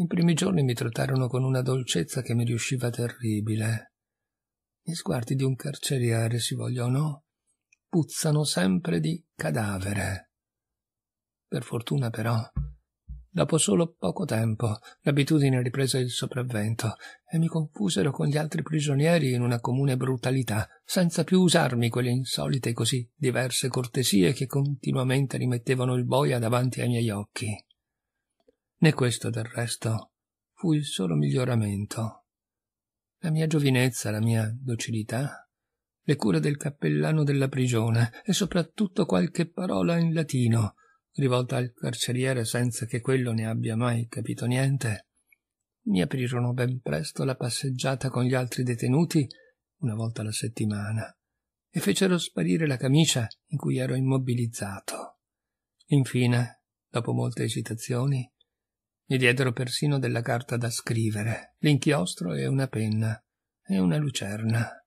I primi giorni mi trattarono con una dolcezza che mi riusciva terribile. Gli sguardi di un carceriere, si voglia o no, puzzano sempre di cadavere. Per fortuna però, dopo solo poco tempo, l'abitudine riprese il sopravvento e mi confusero con gli altri prigionieri in una comune brutalità, senza più usarmi quelle insolite e così diverse cortesie che continuamente rimettevano il boia davanti ai miei occhi. Né questo del resto fu il solo miglioramento. La mia giovinezza, la mia docilità, le cure del cappellano della prigione e soprattutto qualche parola in latino rivolta al carceriere senza che quello ne abbia mai capito niente, mi aprirono ben presto la passeggiata con gli altri detenuti una volta alla settimana e fecero sparire la camicia in cui ero immobilizzato. Infine, dopo molte esitazioni, mi diedero persino della carta da scrivere, l'inchiostro e una penna, e una lucerna.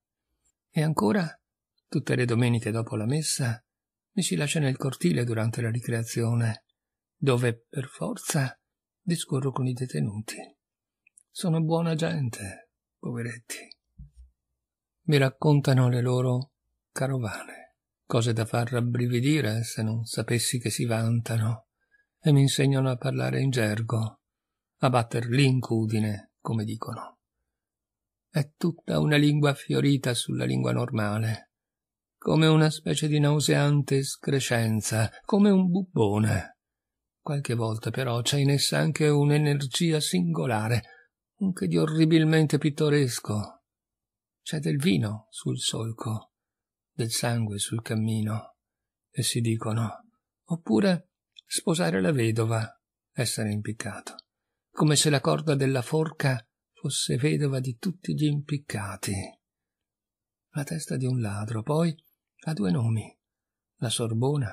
E ancora, tutte le domeniche dopo la messa, mi si lascia nel cortile durante la ricreazione, dove, per forza, discorro con i detenuti. Sono buona gente, poveretti. Mi raccontano le loro carovane, cose da far rabbrividire se non sapessi che si vantano, e mi insegnano a parlare in gergo, a batter l'incudine, come dicono. È tutta una lingua fiorita sulla lingua normale, come una specie di nauseante escrescenza, come un bubbone. Qualche volta però c'è in essa anche un'energia singolare, un che di orribilmente pittoresco. C'è del vino sul solco, del sangue sul cammino, e si dicono, oppure sposare la vedova, essere impiccato, come se la corda della forca fosse vedova di tutti gli impiccati. La testa di un ladro, poi, ha due nomi. La Sorbona,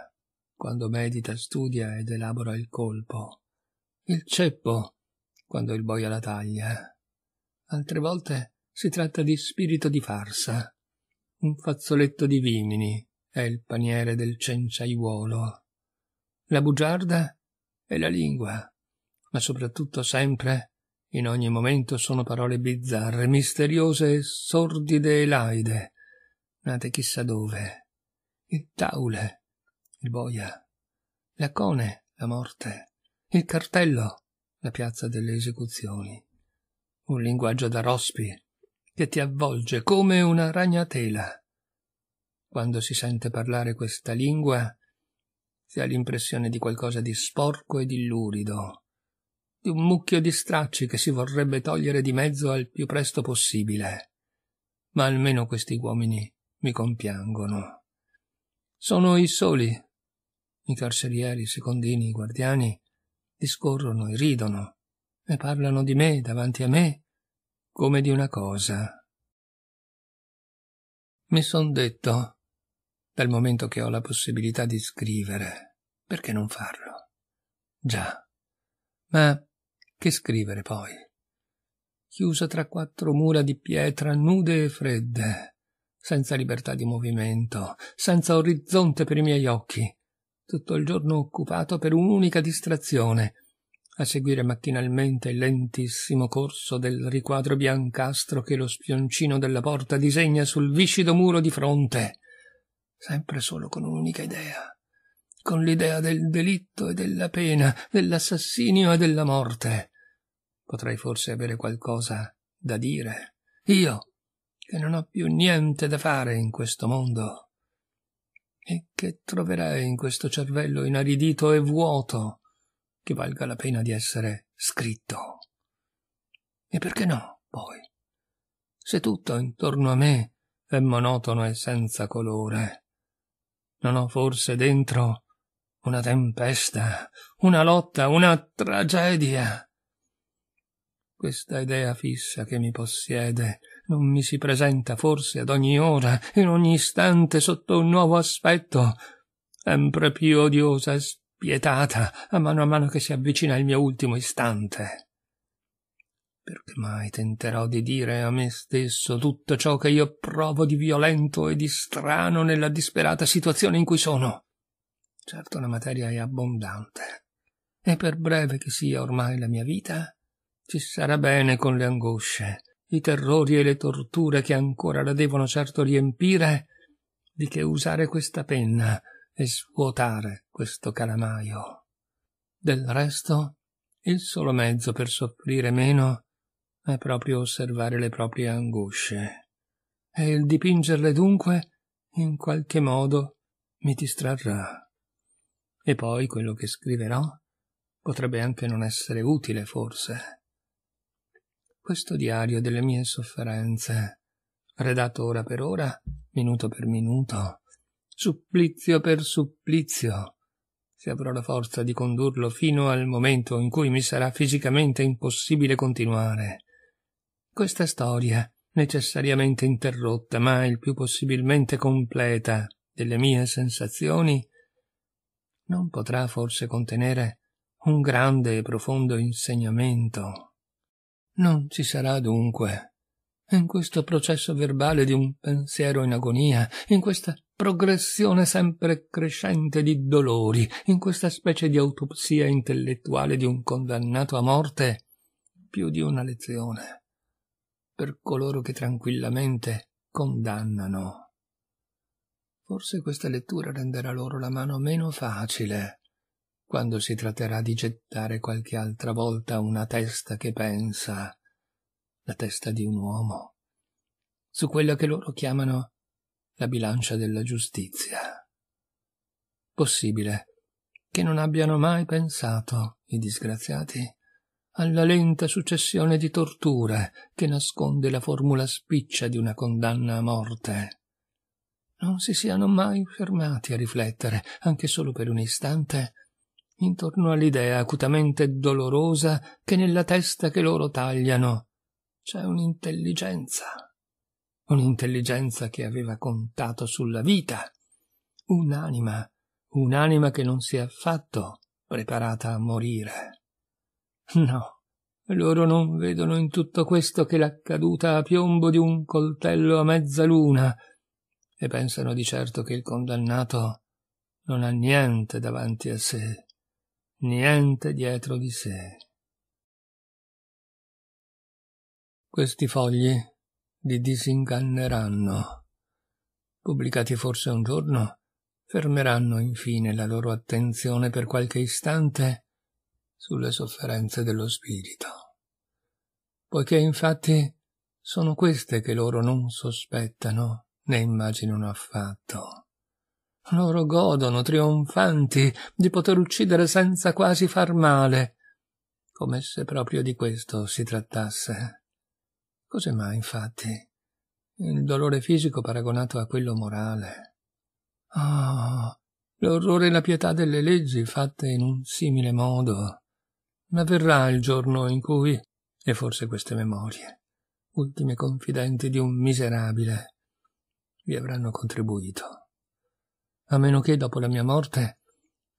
quando medita, studia ed elabora il colpo. Il ceppo, quando il boia la taglia. Altre volte si tratta di spirito di farsa. Un fazzoletto di vimini è il paniere del cenciaiuolo la bugiarda e la lingua, ma soprattutto sempre, in ogni momento, sono parole bizzarre, misteriose, sordide e laide, nate chissà dove. Il taule, il boia, la cone, la morte, il cartello, la piazza delle esecuzioni. Un linguaggio da rospi che ti avvolge come una ragnatela. Quando si sente parlare questa lingua, si ha l'impressione di qualcosa di sporco e di lurido, di un mucchio di stracci che si vorrebbe togliere di mezzo al più presto possibile. Ma almeno questi uomini mi compiangono. Sono i soli. I carcerieri, i secondini, i guardiani discorrono e ridono e parlano di me davanti a me come di una cosa. Mi son detto dal momento che ho la possibilità di scrivere, perché non farlo? Già. Ma che scrivere poi? Chiusa tra quattro mura di pietra nude e fredde, senza libertà di movimento, senza orizzonte per i miei occhi, tutto il giorno occupato per un'unica distrazione, a seguire macchinalmente il lentissimo corso del riquadro biancastro che lo spioncino della porta disegna sul viscido muro di fronte sempre solo con un'unica idea, con l'idea del delitto e della pena, dell'assassinio e della morte. Potrei forse avere qualcosa da dire. Io, che non ho più niente da fare in questo mondo. E che troverei in questo cervello inaridito e vuoto che valga la pena di essere scritto. E perché no, poi? Se tutto intorno a me è monotono e senza colore. Non ho forse dentro una tempesta, una lotta, una tragedia? Questa idea fissa che mi possiede non mi si presenta forse ad ogni ora, in ogni istante sotto un nuovo aspetto, sempre più odiosa e spietata a mano a mano che si avvicina il mio ultimo istante perché mai tenterò di dire a me stesso tutto ciò che io provo di violento e di strano nella disperata situazione in cui sono? Certo la materia è abbondante, e per breve che sia ormai la mia vita, ci sarà bene con le angosce, i terrori e le torture che ancora la devono certo riempire, di che usare questa penna e svuotare questo calamaio. Del resto, il solo mezzo per soffrire meno è proprio osservare le proprie angosce. E il dipingerle dunque, in qualche modo, mi distrarrà. E poi quello che scriverò potrebbe anche non essere utile, forse. Questo diario delle mie sofferenze, redatto ora per ora, minuto per minuto, supplizio per supplizio, se avrò la forza di condurlo fino al momento in cui mi sarà fisicamente impossibile continuare questa storia, necessariamente interrotta, ma il più possibilmente completa, delle mie sensazioni, non potrà forse contenere un grande e profondo insegnamento. Non ci sarà dunque, in questo processo verbale di un pensiero in agonia, in questa progressione sempre crescente di dolori, in questa specie di autopsia intellettuale di un condannato a morte, più di una lezione per coloro che tranquillamente condannano. Forse questa lettura renderà loro la mano meno facile quando si tratterà di gettare qualche altra volta una testa che pensa, la testa di un uomo, su quella che loro chiamano la bilancia della giustizia. Possibile che non abbiano mai pensato, i disgraziati, alla lenta successione di torture che nasconde la formula spiccia di una condanna a morte. Non si siano mai fermati a riflettere, anche solo per un istante, intorno all'idea acutamente dolorosa che nella testa che loro tagliano c'è un'intelligenza, un'intelligenza che aveva contato sulla vita, un'anima, un'anima che non si è affatto preparata a morire. No, loro non vedono in tutto questo che la caduta a piombo di un coltello a mezza luna e pensano di certo che il condannato non ha niente davanti a sé, niente dietro di sé. Questi fogli li disinganneranno. Pubblicati forse un giorno, fermeranno infine la loro attenzione per qualche istante sulle sofferenze dello spirito. Poiché infatti sono queste che loro non sospettano né immaginano affatto. Loro godono trionfanti di poter uccidere senza quasi far male, come se proprio di questo si trattasse. Cos'è mai, infatti, il dolore fisico paragonato a quello morale? Ah, oh, l'orrore e la pietà delle leggi fatte in un simile modo ma verrà il giorno in cui, e forse queste memorie, ultime confidenti di un miserabile, vi avranno contribuito. A meno che dopo la mia morte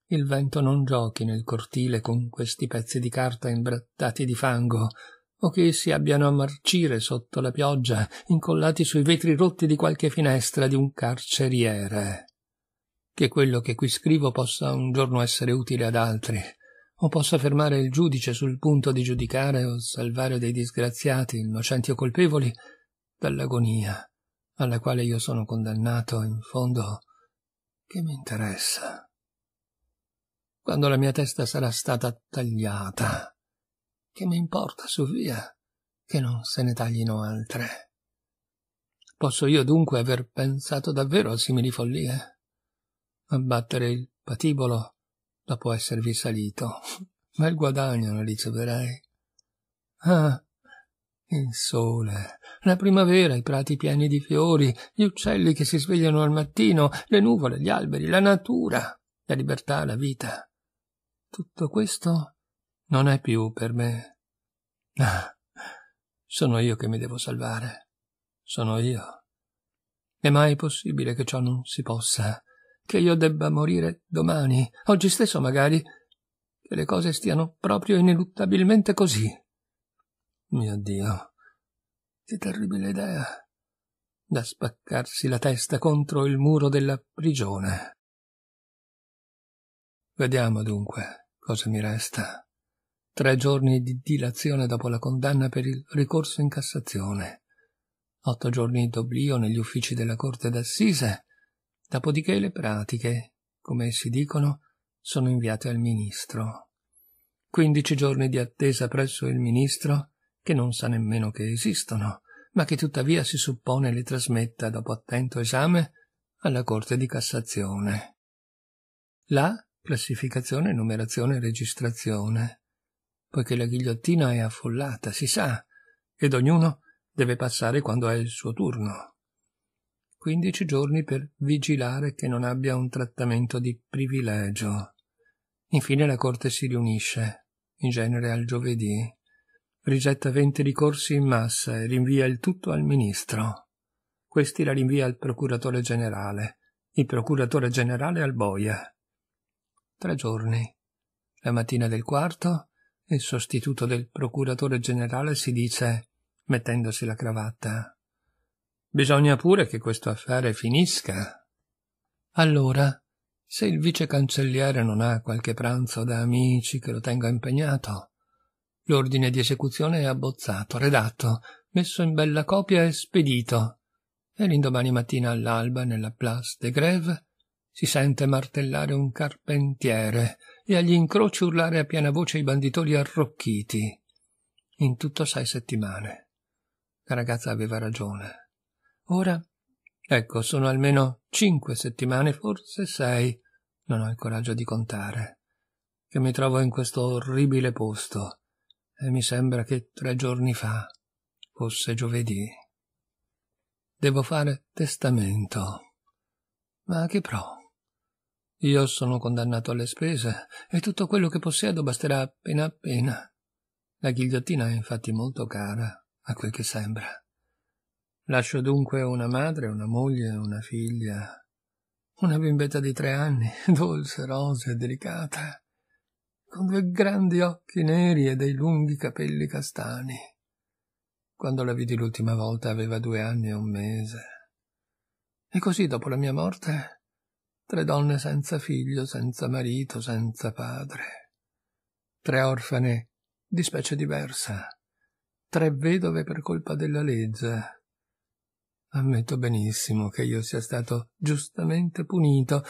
il vento non giochi nel cortile con questi pezzi di carta imbrattati di fango, o che essi abbiano a marcire sotto la pioggia, incollati sui vetri rotti di qualche finestra di un carceriere. Che quello che qui scrivo possa un giorno essere utile ad altri, o possa fermare il giudice sul punto di giudicare o salvare dei disgraziati, innocenti o colpevoli, dall'agonia alla quale io sono condannato, in fondo, che mi interessa? Quando la mia testa sarà stata tagliata, che mi importa, Sofia, che non se ne taglino altre? Posso io dunque aver pensato davvero a simili follie? Abbattere il patibolo dopo esservi salito. Bel guadagno ne riceverei. Ah, il sole, la primavera, i prati pieni di fiori, gli uccelli che si svegliano al mattino, le nuvole, gli alberi, la natura, la libertà, la vita. Tutto questo non è più per me. Ah, sono io che mi devo salvare. Sono io. È mai possibile che ciò non si possa? che io debba morire domani, oggi stesso magari, che le cose stiano proprio ineluttabilmente così. Mio Dio, che terribile idea, da spaccarsi la testa contro il muro della prigione. Vediamo dunque cosa mi resta. Tre giorni di dilazione dopo la condanna per il ricorso in Cassazione, otto giorni d'oblio negli uffici della Corte d'Assise, Dopodiché le pratiche, come si dicono, sono inviate al ministro. Quindici giorni di attesa presso il ministro, che non sa nemmeno che esistono, ma che tuttavia si suppone le trasmetta dopo attento esame alla Corte di Cassazione. La classificazione, numerazione e registrazione. Poiché la ghigliottina è affollata, si sa, ed ognuno deve passare quando è il suo turno. 15 giorni per vigilare che non abbia un trattamento di privilegio. Infine la Corte si riunisce, in genere al giovedì, rigetta 20 ricorsi in massa e rinvia il tutto al Ministro. Questi la rinvia al Procuratore Generale, il Procuratore Generale al Boia. Tre giorni. La mattina del quarto, il sostituto del Procuratore Generale si dice, mettendosi la cravatta, Bisogna pure che questo affare finisca. Allora, se il vice cancelliere non ha qualche pranzo da amici che lo tenga impegnato, l'ordine di esecuzione è abbozzato, redatto, messo in bella copia e spedito. E l'indomani mattina all'alba, nella Place de Grève, si sente martellare un carpentiere e agli incroci urlare a piena voce i banditori arrocchiti. In tutto sei settimane. La ragazza aveva ragione. Ora, ecco, sono almeno cinque settimane, forse sei, non ho il coraggio di contare, che mi trovo in questo orribile posto, e mi sembra che tre giorni fa fosse giovedì. Devo fare testamento. Ma a che pro? Io sono condannato alle spese e tutto quello che possiedo basterà appena appena. La ghigliottina è infatti molto cara, a quel che sembra. Lascio dunque una madre, una moglie, una figlia, una bimbetta di tre anni, dolce, rosea e delicata, con due grandi occhi neri e dei lunghi capelli castani. Quando la vidi l'ultima volta aveva due anni e un mese. E così dopo la mia morte, tre donne senza figlio, senza marito, senza padre, tre orfane di specie diversa, tre vedove per colpa della legge, Ammetto benissimo che io sia stato giustamente punito,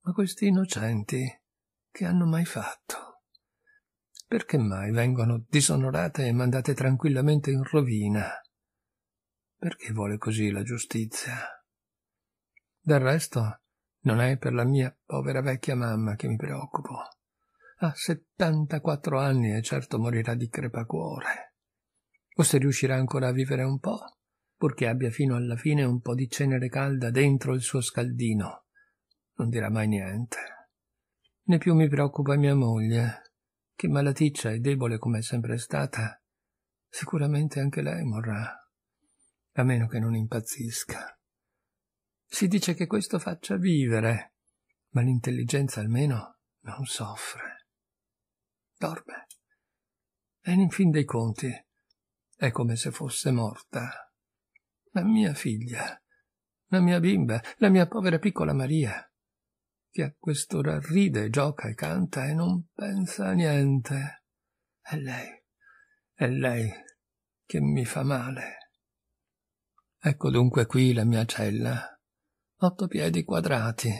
ma questi innocenti che hanno mai fatto? Perché mai vengono disonorate e mandate tranquillamente in rovina? Perché vuole così la giustizia? Del resto, non è per la mia povera vecchia mamma che mi preoccupo. Ha 74 anni e certo morirà di crepacuore. O se riuscirà ancora a vivere un po', purché abbia fino alla fine un po' di cenere calda dentro il suo scaldino. Non dirà mai niente. Né più mi preoccupa mia moglie, che malaticcia e debole come è sempre stata, sicuramente anche lei morrà, a meno che non impazzisca. Si dice che questo faccia vivere, ma l'intelligenza almeno non soffre. Dorme. E in fin dei conti è come se fosse morta la mia figlia, la mia bimba, la mia povera piccola Maria, che a quest'ora ride, gioca e canta e non pensa a niente. È lei, è lei che mi fa male. Ecco dunque qui la mia cella. Otto piedi quadrati,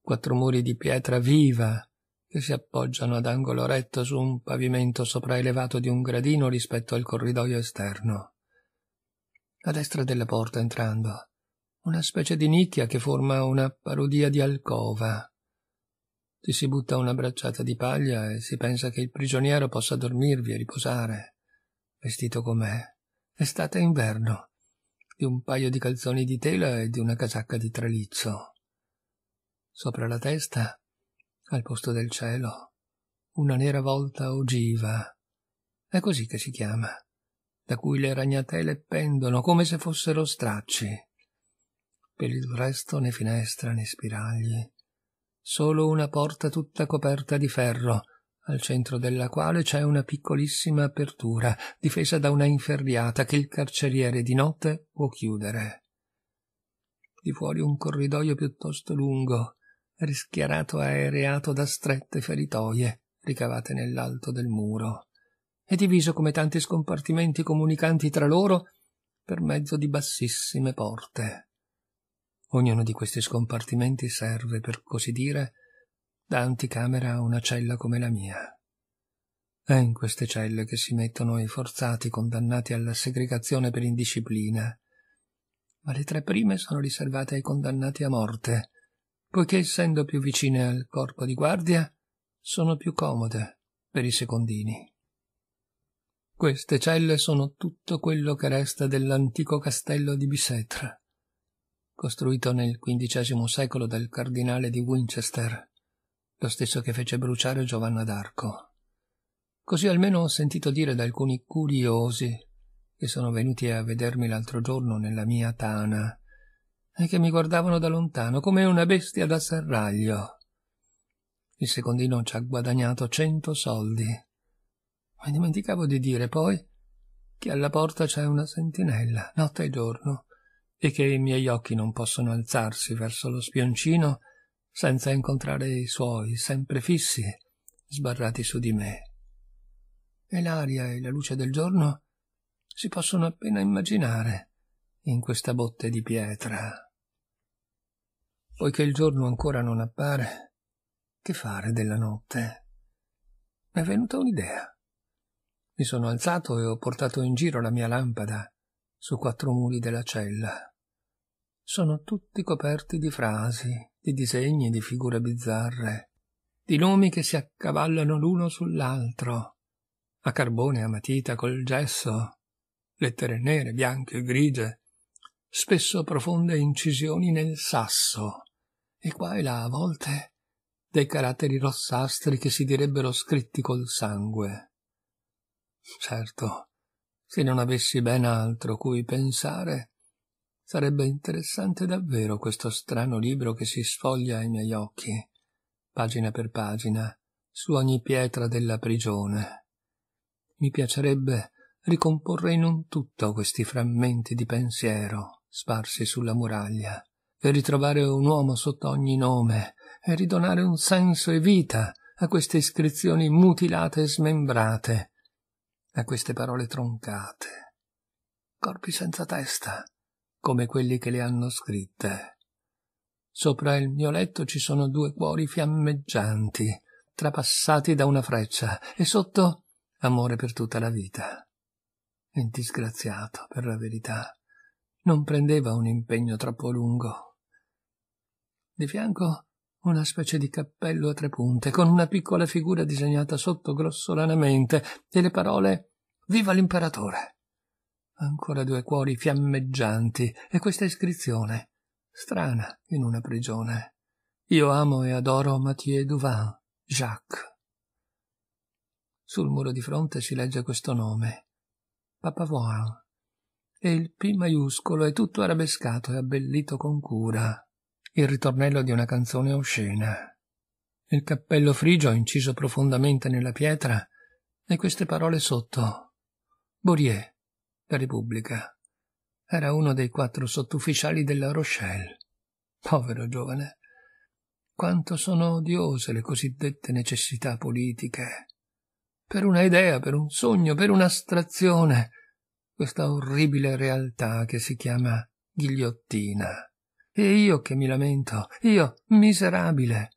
quattro muri di pietra viva che si appoggiano ad angolo retto su un pavimento sopraelevato di un gradino rispetto al corridoio esterno a destra della porta entrando, una specie di nicchia che forma una parodia di alcova. Ti si butta una bracciata di paglia e si pensa che il prigioniero possa dormirvi e riposare, vestito com'è, estate e inverno, di un paio di calzoni di tela e di una casacca di tralizzo. Sopra la testa, al posto del cielo, una nera volta ogiva. È così che si chiama da cui le ragnatele pendono come se fossero stracci. Per il resto né finestra né spiragli, solo una porta tutta coperta di ferro, al centro della quale c'è una piccolissima apertura, difesa da una inferriata che il carceriere di notte può chiudere. Di fuori un corridoio piuttosto lungo, rischiarato aereato da strette feritoie ricavate nell'alto del muro è diviso come tanti scompartimenti comunicanti tra loro per mezzo di bassissime porte. Ognuno di questi scompartimenti serve, per così dire, da anticamera a una cella come la mia. È in queste celle che si mettono i forzati condannati alla segregazione per indisciplina. Ma le tre prime sono riservate ai condannati a morte, poiché essendo più vicine al corpo di guardia, sono più comode per i secondini. Queste celle sono tutto quello che resta dell'antico castello di Bicetre, costruito nel XV secolo dal cardinale di Winchester, lo stesso che fece bruciare Giovanna d'Arco. Così almeno ho sentito dire da alcuni curiosi che sono venuti a vedermi l'altro giorno nella mia tana e che mi guardavano da lontano come una bestia da serraglio. Il secondino ci ha guadagnato cento soldi ma dimenticavo di dire poi che alla porta c'è una sentinella, notte e giorno, e che i miei occhi non possono alzarsi verso lo spioncino senza incontrare i suoi, sempre fissi, sbarrati su di me. E l'aria e la luce del giorno si possono appena immaginare in questa botte di pietra. Poiché il giorno ancora non appare, che fare della notte? Mi è venuta un'idea. Mi sono alzato e ho portato in giro la mia lampada su quattro muli della cella. Sono tutti coperti di frasi, di disegni, di figure bizzarre, di nomi che si accavallano l'uno sull'altro, a carbone, a matita, col gesso, lettere nere, bianche, grigie, spesso profonde incisioni nel sasso, e qua e là a volte dei caratteri rossastri che si direbbero scritti col sangue. Certo, se non avessi ben altro cui pensare, sarebbe interessante davvero questo strano libro che si sfoglia ai miei occhi, pagina per pagina, su ogni pietra della prigione. Mi piacerebbe ricomporre in un tutto questi frammenti di pensiero sparsi sulla muraglia, e ritrovare un uomo sotto ogni nome, e ridonare un senso e vita a queste iscrizioni mutilate e smembrate, a queste parole troncate. Corpi senza testa, come quelli che le hanno scritte. Sopra il mio letto ci sono due cuori fiammeggianti, trapassati da una freccia, e sotto amore per tutta la vita. Il disgraziato, per la verità, non prendeva un impegno troppo lungo. Di fianco una specie di cappello a tre punte, con una piccola figura disegnata sotto grossolanamente, e le parole Viva l'imperatore! Ancora due cuori fiammeggianti, e questa iscrizione, strana in una prigione. Io amo e adoro Mathieu Duvin, Jacques. Sul muro di fronte si legge questo nome, Papa Papavoin, e il P maiuscolo è tutto arabescato e abbellito con cura il ritornello di una canzone oscena. Il cappello frigio inciso profondamente nella pietra e queste parole sotto. Borier, la Repubblica. Era uno dei quattro sottufficiali della Rochelle. Povero giovane. Quanto sono odiose le cosiddette necessità politiche. Per una idea, per un sogno, per un'astrazione. Questa orribile realtà che si chiama ghigliottina. E io che mi lamento, io miserabile,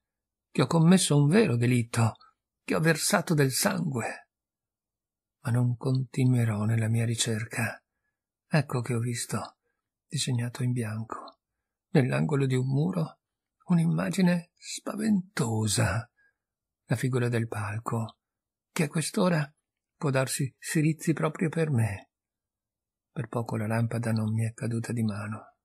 che ho commesso un vero delitto, che ho versato del sangue. Ma non continuerò nella mia ricerca. Ecco che ho visto, disegnato in bianco, nell'angolo di un muro, un'immagine spaventosa, la figura del palco, che a quest'ora può darsi si rizzi proprio per me. Per poco la lampada non mi è caduta di mano.